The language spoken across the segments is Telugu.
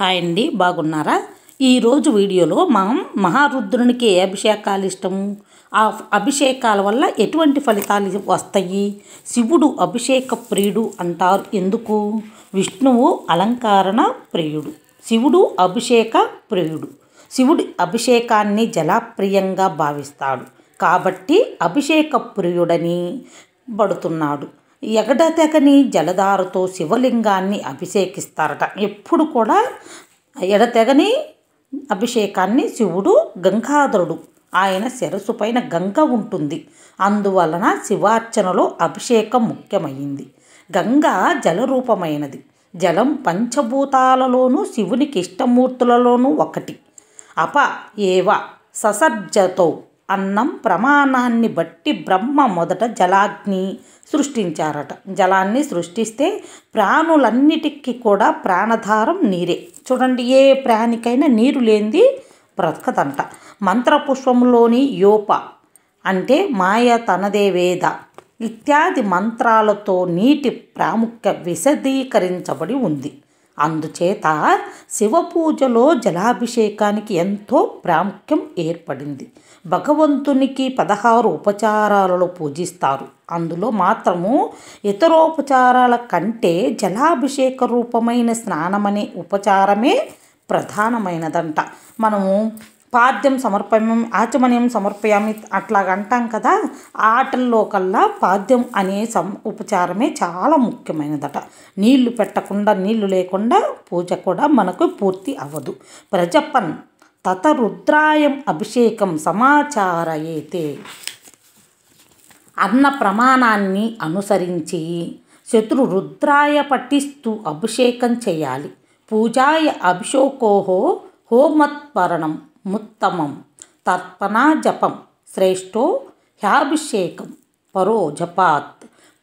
హాయ్ అండి బాగున్నారా ఈరోజు వీడియోలో మనం మహారుద్రునికి ఏ అభిషేకాలు ఇష్టము ఆ అభిషేకాల వల్ల ఎటువంటి ఫలితాలు వస్తాయి శివుడు అభిషేక ప్రియుడు అంటారు ఎందుకు విష్ణువు అలంకరణ ప్రియుడు శివుడు అభిషేక ప్రియుడు శివుడి అభిషేకాన్ని జలాప్రియంగా భావిస్తాడు కాబట్టి అభిషేక ప్రియుడని పడుతున్నాడు ఎగడతెగని జలధారతో శివలింగాన్ని అభిషేకిస్తారట ఎప్పుడు కూడా ఎడతెగని అభిషేకాన్ని శివుడు గంగాధరుడు ఆయన శిరస్సు పైన గంగ ఉంటుంది అందువలన శివార్చనలో అభిషేకం ముఖ్యమైంది గంగ జలరూపమైనది జలం పంచభూతాలలోనూ శివునికి ఇష్టమూర్తులలోనూ ఒకటి అప ఏవ ససర్జతో అన్నం ప్రమాణాన్ని బట్టి బ్రహ్మ మొదట జలాగ్ని సృష్టించారట జలాన్ని సృష్టిస్తే ప్రాణులన్నిటికీ కూడా ప్రాణధారం నీరే చూడండి ఏ ప్రాణికైనా నీరు లేనిది బ్రతకదంట మంత్రపుష్పంలోని యోప అంటే మాయ తనదే వేద ఇత్యాది మంత్రాలతో నీటి ప్రాముఖ్య విశదీకరించబడి ఉంది అందుచేత శివపూజలో జలాభిషేకానికి ఎంతో ప్రాముఖ్యం ఏర్పడింది భగవంతునికి పదహారు ఉపచారాలలో పూజిస్తారు అందులో మాత్రము ఇతరోపచారాల కంటే జలాభిషేక రూపమైన స్నానమనే ఉపచారమే ప్రధానమైనదంట మనము పాద్యం సమర్పయం ఆచమనీయం సమర్పయామి అట్లా అంటాం కదా ఆటల్లో కల్లా పాద్యం అనే సం ఉపచారమే చాలా ముఖ్యమైనదట నీళ్లు పెట్టకుండా నీళ్లు లేకుండా పూజ కూడా మనకు పూర్తి అవ్వదు ప్రజపన్ తత రుద్రాయం అభిషేకం సమాచారయేతే అన్న ప్రమాణాన్ని అనుసరించి శత్రు రుద్రాయ పఠిస్తూ అభిషేకం చేయాలి పూజాయ అభిషోకోహో హోమత్పరణం ముత్తమం తర్పణా జపం శ్రేష్టో హ్యాభిషేకం పరో జపాత్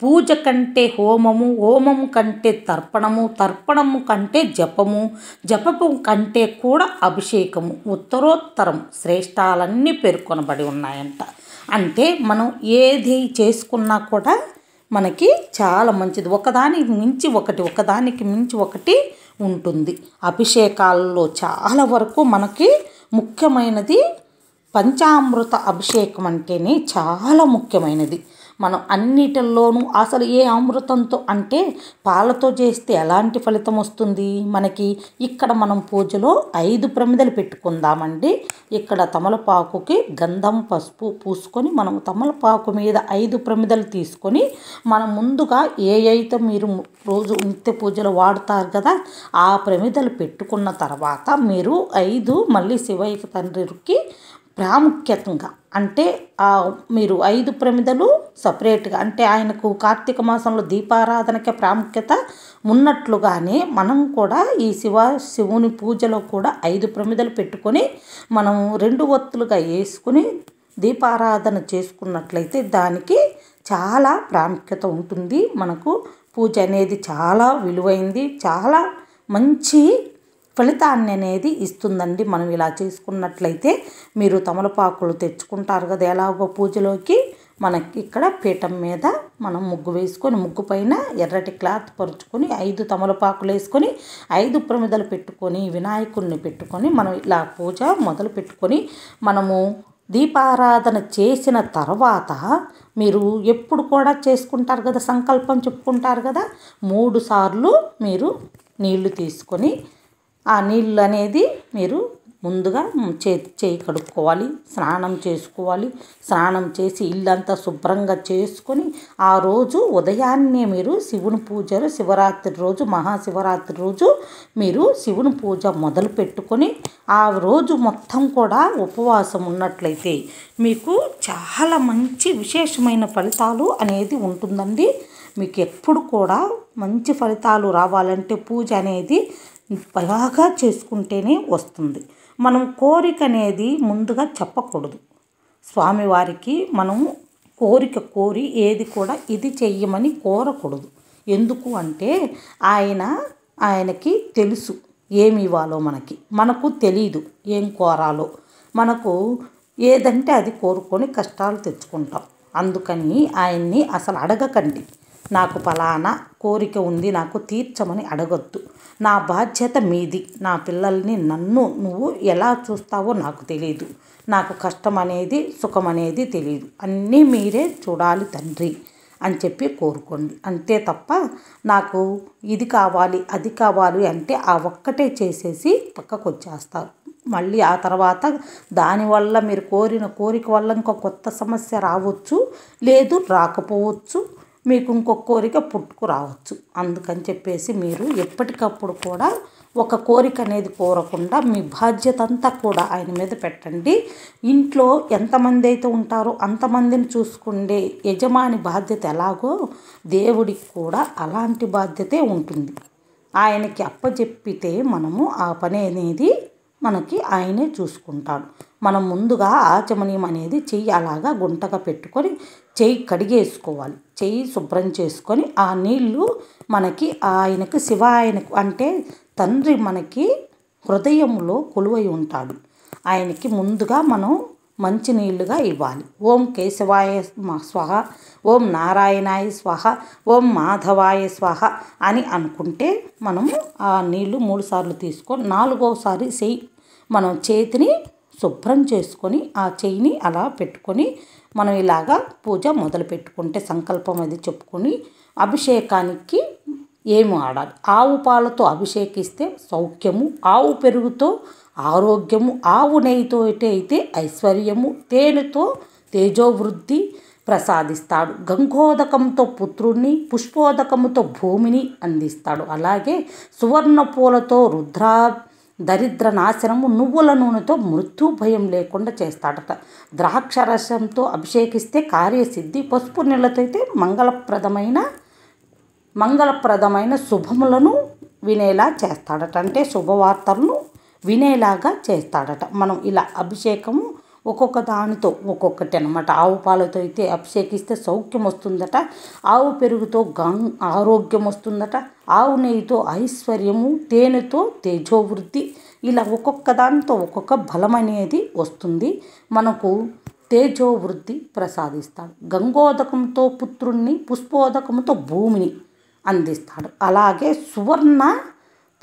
పూజ కంటే హోమము హోమం కంటే తర్పణము తర్పణము కంటే జపము జపము కంటే కూడా అభిషేకము ఉత్తరోత్తరం శ్రేష్టాలన్నీ పేర్కొనబడి ఉన్నాయంట అంటే మనం ఏది చేసుకున్నా కూడా మనకి చాలా మంచిది ఒకదానికి మించి ఒకటి ఒకదానికి మించి ఒకటి ఉంటుంది అభిషేకాల్లో చాలా వరకు మనకి ముఖ్యమైనది పంచామృత అభిషేకం అంటేనే చాలా ముఖ్యమైనది మనం అన్నిటిల్లోనూ అసలు ఏ అమృతంతో అంటే పాలతో చేస్తే ఎలాంటి ఫలితం వస్తుంది మనకి ఇక్కడ మనం పూజలో ఐదు ప్రమిదలు పెట్టుకుందామండి ఇక్కడ తమలపాకుకి గంధం పసుపు పూసుకొని మనం తమలపాకు మీద ఐదు ప్రమిదలు తీసుకొని మనం ముందుగా ఏ అయితే మీరు రోజు నిత్య పూజలు వాడుతారు కదా ఆ ప్రమిదలు పెట్టుకున్న తర్వాత మీరు ఐదు మళ్ళీ శివయ్య తండ్రికి ప్రాముఖ్యతంగా అంటే మీరు ఐదు ప్రమిదలు సపరేట్గా అంటే ఆయనకు కార్తీక మాసంలో దీపారాధనకే ప్రాముఖ్యత ఉన్నట్లుగానే మనం కూడా ఈ శివ శివుని పూజలో కూడా ఐదు ప్రమిదలు పెట్టుకొని మనం రెండు ఒత్తులుగా వేసుకుని దీపారాధన చేసుకున్నట్లయితే దానికి చాలా ప్రాముఖ్యత ఉంటుంది మనకు పూజ అనేది చాలా విలువైంది చాలా మంచి ఫలితాన్ని అనేది ఇస్తుందండి మనం ఇలా చేసుకున్నట్లయితే మీరు తమలపాకులు తెచ్చుకుంటారు కదా ఎలాగో పూజలోకి మనకి ఇక్కడ పీఠం మీద మనం ముగ్గు వేసుకొని ముగ్గు పైన ఎర్రటి క్లాత్ పరుచుకొని ఐదు తమలపాకులు వేసుకొని ఐదు ప్రమిదలు పెట్టుకొని వినాయకుడిని పెట్టుకొని మనం ఇలా పూజ మొదలు పెట్టుకొని మనము దీపారాధన చేసిన తర్వాత మీరు ఎప్పుడు కూడా చేసుకుంటారు కదా సంకల్పం చెప్పుకుంటారు కదా మూడు సార్లు మీరు నీళ్లు తీసుకొని ఆ నీళ్ళు అనేది మీరు ముందుగా చేతి చేయి కడుక్కోవాలి స్నానం చేసుకోవాలి స్నానం చేసి ఇల్లంతా శుభ్రంగా చేసుకొని ఆ రోజు ఉదయాన్నే మీరు శివుని పూజలు శివరాత్రి రోజు మహాశివరాత్రి రోజు మీరు శివుని పూజ మొదలు పెట్టుకొని ఆ రోజు మొత్తం కూడా ఉపవాసం ఉన్నట్లయితే మీకు చాలా మంచి విశేషమైన ఫలితాలు అనేది ఉంటుందండి మీకు ఎప్పుడు కూడా మంచి ఫలితాలు రావాలంటే పూజ అనేది బాగా చేసుకుంటేనే వస్తుంది మనం కోరిక అనేది ముందుగా చెప్పకూడదు స్వామివారికి మనం కోరిక కోరి ఏది కూడా ఇది చెయ్యమని కోరకూడదు ఎందుకు అంటే ఆయన ఆయనకి తెలుసు ఏమి ఇవ్వాలో మనకి మనకు తెలియదు ఏం కోరాలో మనకు ఏదంటే అది కోరుకొని కష్టాలు తెచ్చుకుంటాం అందుకని ఆయన్ని అసలు అడగకండి నాకు ఫలానా కోరిక ఉంది నాకు తీర్చమని అడగొద్దు నా బాధ్యత మీది నా పిల్లల్ని నన్ను నువ్వు ఎలా చూస్తావో నాకు తెలియదు నాకు కష్టం అనేది సుఖం అనేది తెలియదు అన్నీ మీరే చూడాలి తండ్రి అని చెప్పి కోరుకోండి అంతే తప్ప నాకు ఇది కావాలి అది కావాలి అంటే ఆ ఒక్కటే చేసేసి పక్కకు వచ్చేస్తారు మళ్ళీ ఆ తర్వాత దానివల్ల మీరు కోరిన కోరిక వల్ల ఇంకో కొత్త సమస్య రావచ్చు లేదు రాకపోవచ్చు మీకు ఇంకొక కోరిక పుట్టుకురావచ్చు అందుకని చెప్పేసి మీరు ఎప్పటికప్పుడు కూడా ఒక కోరిక అనేది కోరకుండా మీ బాధ్యత అంతా కూడా ఆయన మీద పెట్టండి ఇంట్లో ఎంతమంది అయితే ఉంటారో అంతమందిని చూసుకుండే యజమాని బాధ్యత ఎలాగో దేవుడికి కూడా అలాంటి బాధ్యతే ఉంటుంది ఆయనకి అప్పచెప్పితే మనము ఆ పని అనేది మనకి ఆయనే చూసుకుంటాడు మనం ముందుగా ఆచమనీయం అనేది చెయ్యి అలాగా గుంటగా పెట్టుకొని చెయ్యి కడిగేసుకోవాలి చెయ్యి శుభ్రం చేసుకొని ఆ నీళ్ళు మనకి ఆయనకు శివాయనకు అంటే తండ్రి మనకి హృదయంలో కొలువై ఉంటాడు ఆయనకి ముందుగా మనం మంచి నీళ్లుగా ఇవ్వాలి ఓం కేశవాయ స్వహ ఓం నారాయణాయ స్వహ ఓం మాధవాయ స్వహ అని అనుకుంటే మనము ఆ నీళ్లు మూడుసార్లు తీసుకొని నాలుగోసారి చేయి మనం చేతిని శుభ్రం చేసుకొని ఆ చేయిని అలా పెట్టుకొని మనం ఇలాగా పూజ మొదలు పెట్టుకుంటే సంకల్పం అది చెప్పుకొని అభిషేకానికి ఏమి ఆడాలి ఆవు పాలతో అభిషేకిస్తే సౌఖ్యము ఆవు పెరుగుతో ఆరోగ్యము ఆవు నెయ్యితో అయితే ఐశ్వర్యము తేనెతో తేజోవృద్ధి ప్రసాదిస్తాడు గంగోదకంతో పుత్రుణ్ణి పుష్పోదకముతో భూమిని అందిస్తాడు అలాగే సువర్ణ పూలతో రుద్రా దరిద్ర నాశనము నువ్వుల నూనెతో మృత్యు భయం లేకుండా చేస్తాడట ద్రాక్ష రసంతో అభిషేకిస్తే కార్యసిద్ధి పసుపు నీళ్ళతో అయితే మంగళప్రదమైన మంగళప్రదమైన శుభములను వినేలా చేస్తాడట అంటే శుభవార్తలను వినేలాగా చేస్తాడట మనం ఇలా అభిషేకము ఒక్కొక్క దానితో ఒక్కొక్కటి అనమాట ఆవు పాలతో అయితే అభిషేకిస్తే సౌఖ్యం వస్తుందట ఆవు పెరుగుతో గం ఆరోగ్యం వస్తుందట ఆవు నెయ్యితో ఐశ్వర్యము తేనెతో తేజోవృద్ధి ఇలా ఒక్కొక్క దానితో ఒక్కొక్క బలం అనేది వస్తుంది మనకు తేజోవృద్ధి ప్రసాదిస్తాడు గంగోదకంతో పుత్రుణ్ణి పుష్పోదకంతో భూమిని అందిస్తాడు అలాగే సువర్ణ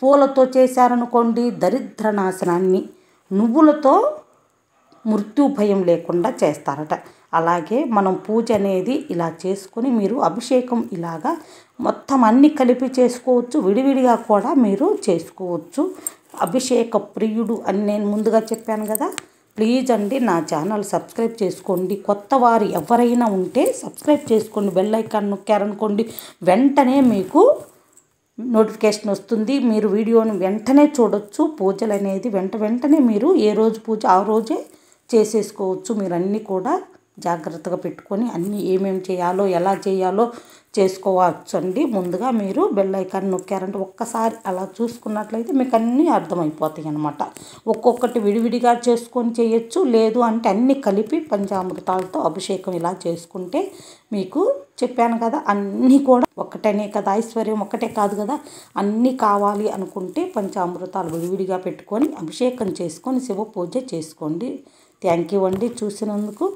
పూలతో చేశారనుకోండి దరిద్ర నాశనాన్ని నువ్వులతో మృత్యు భయం లేకుండా చేస్తారట అలాగే మనం పూజ అనేది ఇలా చేసుకొని మీరు అభిషేకం ఇలాగా మొత్తం అన్ని కలిపి చేసుకోవచ్చు విడివిడిగా కూడా మీరు చేసుకోవచ్చు అభిషేక ప్రియుడు అని నేను ముందుగా చెప్పాను కదా ప్లీజ్ అండి నా ఛానల్ సబ్స్క్రైబ్ చేసుకోండి కొత్త వారు ఎవరైనా ఉంటే సబ్స్క్రైబ్ చేసుకోండి బెల్ ఐకాన్ నొక్కారనుకోండి వెంటనే మీకు నోటిఫికేషన్ వస్తుంది మీరు వీడియోను వెంటనే చూడొచ్చు పూజలు అనేది వెంట వెంటనే మీరు ఏ రోజు పూజ ఆ రోజే చేసేసుకోవచ్చు మీరు అన్నీ కూడా జాగ్రత్తగా పెట్టుకొని అన్నీ ఏమేమి చేయాలో ఎలా చేయాలో చేసుకోవచ్చు అండి ముందుగా మీరు బెల్లైకాన్ని నొక్కారంటే ఒక్కసారి అలా చూసుకున్నట్లయితే మీకు అన్నీ అర్థమైపోతాయి అనమాట ఒక్కొక్కటి విడివిడిగా చేసుకొని చేయొచ్చు లేదు అంటే అన్నీ కలిపి పంచామృతాలతో అభిషేకం ఇలా చేసుకుంటే మీకు చెప్పాను కదా అన్నీ కూడా ఒకటనే కదా ఐశ్వర్యం ఒకటే కాదు కదా అన్నీ కావాలి అనుకుంటే పంచామృతాలు విడివిడిగా పెట్టుకొని అభిషేకం చేసుకొని శివ పూజ చేసుకోండి థ్యాంక్ యూ అండి చూసినందుకు